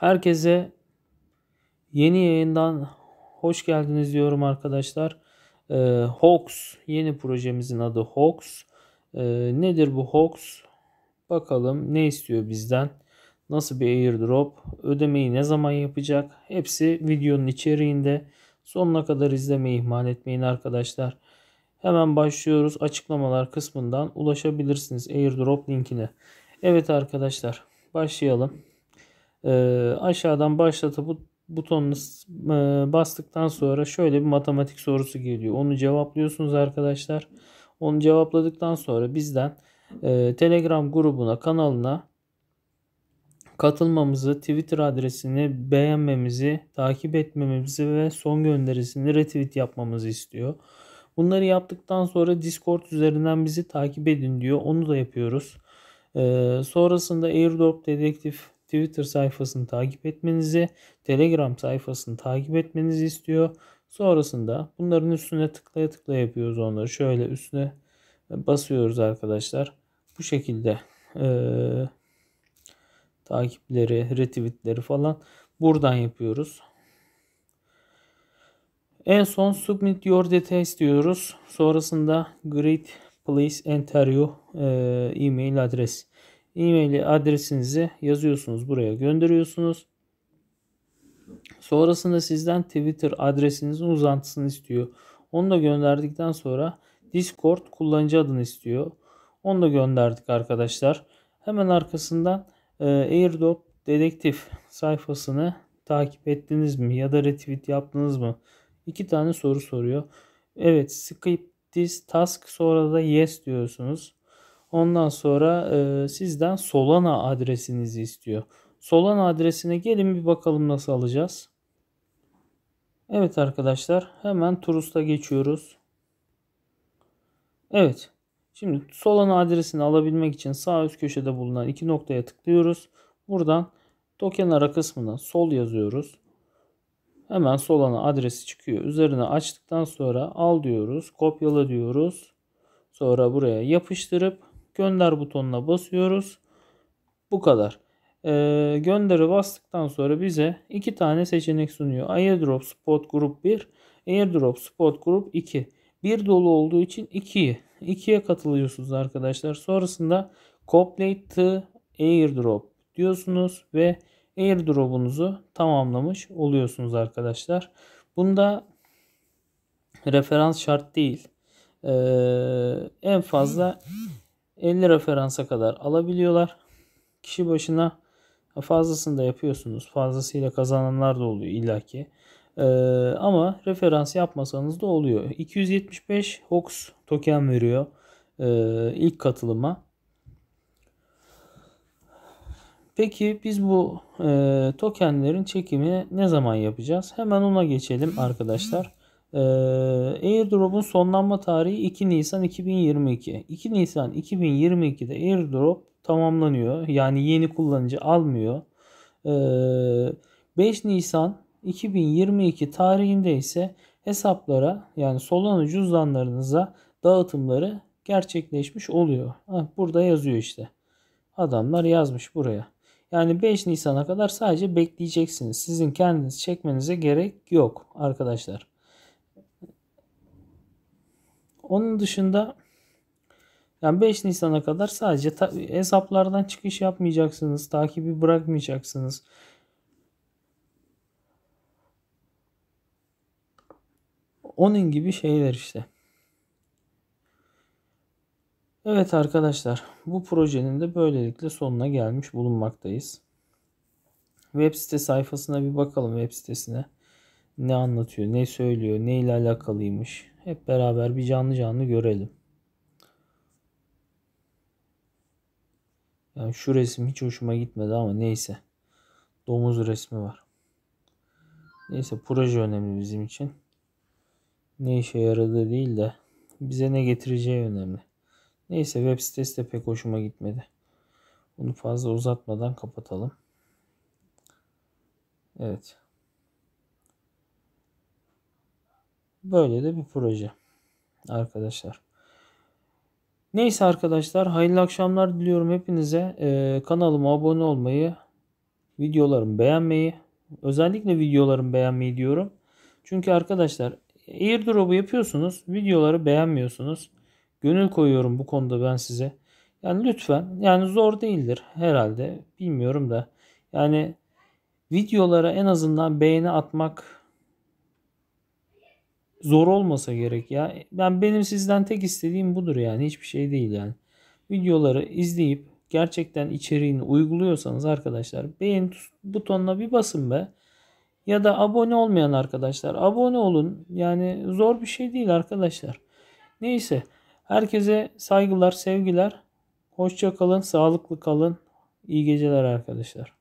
Herkese yeni yayından hoş geldiniz diyorum arkadaşlar. Ee, Hoax yeni projemizin adı Hox. Ee, nedir bu Hox? Bakalım ne istiyor bizden? Nasıl bir airdrop? Ödemeyi ne zaman yapacak? Hepsi videonun içeriğinde. Sonuna kadar izlemeyi ihmal etmeyin arkadaşlar. Hemen başlıyoruz. Açıklamalar kısmından ulaşabilirsiniz airdrop linkine. Evet arkadaşlar başlayalım. E, aşağıdan başlata butonunu e, bastıktan sonra şöyle bir matematik sorusu geliyor. Onu cevaplıyorsunuz arkadaşlar. Onu cevapladıktan sonra bizden e, Telegram grubuna, kanalına katılmamızı, Twitter adresini beğenmemizi, takip etmemizi ve son gönderisini retweet yapmamızı istiyor. Bunları yaptıktan sonra Discord üzerinden bizi takip edin diyor. Onu da yapıyoruz. Ee, sonrasında Airdrop Dedektif Twitter sayfasını takip etmenizi, Telegram sayfasını takip etmenizi istiyor. Sonrasında bunların üstüne tıklaya tıklaya yapıyoruz onları. Şöyle üstüne basıyoruz arkadaşlar. Bu şekilde e, takipleri, retweetleri falan buradan yapıyoruz. En son submit your details diyoruz. Sonrasında great please enter your e, e-mail adres e-mail adresinizi yazıyorsunuz buraya gönderiyorsunuz. Sonrasında sizden Twitter adresinizin uzantısını istiyor. Onu da gönderdikten sonra Discord kullanıcı adını istiyor. Onu da gönderdik arkadaşlar. Hemen arkasından e, AirDrop dedektif sayfasını takip ettiniz mi ya da retweet yaptınız mı? İki tane soru soruyor. Evet skip this task sonra da yes diyorsunuz. Ondan sonra e, sizden Solana adresinizi istiyor. Solana adresine gelin bir bakalım nasıl alacağız. Evet arkadaşlar hemen Turus'ta geçiyoruz. Evet. Şimdi Solana adresini alabilmek için sağ üst köşede bulunan iki noktaya tıklıyoruz. Buradan token ara kısmına sol yazıyoruz. Hemen Solana adresi çıkıyor. Üzerine açtıktan sonra al diyoruz. Kopyala diyoruz. Sonra buraya yapıştırıp Gönder butonuna basıyoruz. Bu kadar. Ee, gönderi bastıktan sonra bize iki tane seçenek sunuyor. Airdrop Spot Group 1, Airdrop Spot Group 2. Bir dolu olduğu için 2'yi. 2'ye katılıyorsunuz arkadaşlar. Sonrasında Complete to Airdrop diyorsunuz ve airdrop'unuzu tamamlamış oluyorsunuz arkadaşlar. Bunda referans şart değil. Ee, en fazla 50 referansa kadar alabiliyorlar. Kişi başına fazlasını da yapıyorsunuz. Fazlasıyla kazananlar da oluyor illaki. Ee, ama referans yapmasanız da oluyor. 275 Hox token veriyor e, ilk katılıma. Peki biz bu e, tokenlerin çekimi ne zaman yapacağız? Hemen ona geçelim arkadaşlar. Ee, airdrop'un sonlanma tarihi 2 Nisan 2022. 2 Nisan 2022'de airdrop tamamlanıyor. Yani yeni kullanıcı almıyor. Ee, 5 Nisan 2022 tarihinde ise hesaplara yani Solana cüzdanlarınıza dağıtımları gerçekleşmiş oluyor. Heh, burada yazıyor işte. Adamlar yazmış buraya. Yani 5 Nisan'a kadar sadece bekleyeceksiniz. Sizin kendiniz çekmenize gerek yok arkadaşlar. Onun dışında yani 5 Nisan'a kadar sadece ta- hesaplardan çıkış yapmayacaksınız. Takibi bırakmayacaksınız. Onun gibi şeyler işte. Evet arkadaşlar bu projenin de böylelikle sonuna gelmiş bulunmaktayız. Web site sayfasına bir bakalım web sitesine ne anlatıyor, ne söylüyor, ne ile alakalıymış. Hep beraber bir canlı canlı görelim. Yani şu resim hiç hoşuma gitmedi ama neyse. Domuz resmi var. Neyse proje önemli bizim için. Ne işe yaradığı değil de bize ne getireceği önemli. Neyse web sitesi de pek hoşuma gitmedi. Bunu fazla uzatmadan kapatalım. Evet. Böyle de bir proje arkadaşlar. Neyse arkadaşlar hayırlı akşamlar diliyorum hepinize. Ee, kanalıma abone olmayı, videolarımı beğenmeyi, özellikle videolarımı beğenmeyi diyorum. Çünkü arkadaşlar airdrop'u yapıyorsunuz, videoları beğenmiyorsunuz. Gönül koyuyorum bu konuda ben size. Yani lütfen yani zor değildir herhalde bilmiyorum da. Yani videolara en azından beğeni atmak zor olmasa gerek ya. Ben benim sizden tek istediğim budur yani hiçbir şey değil yani. Videoları izleyip gerçekten içeriğini uyguluyorsanız arkadaşlar beğen butonuna bir basın be. Ya da abone olmayan arkadaşlar abone olun. Yani zor bir şey değil arkadaşlar. Neyse herkese saygılar, sevgiler. Hoşça kalın, sağlıklı kalın. İyi geceler arkadaşlar.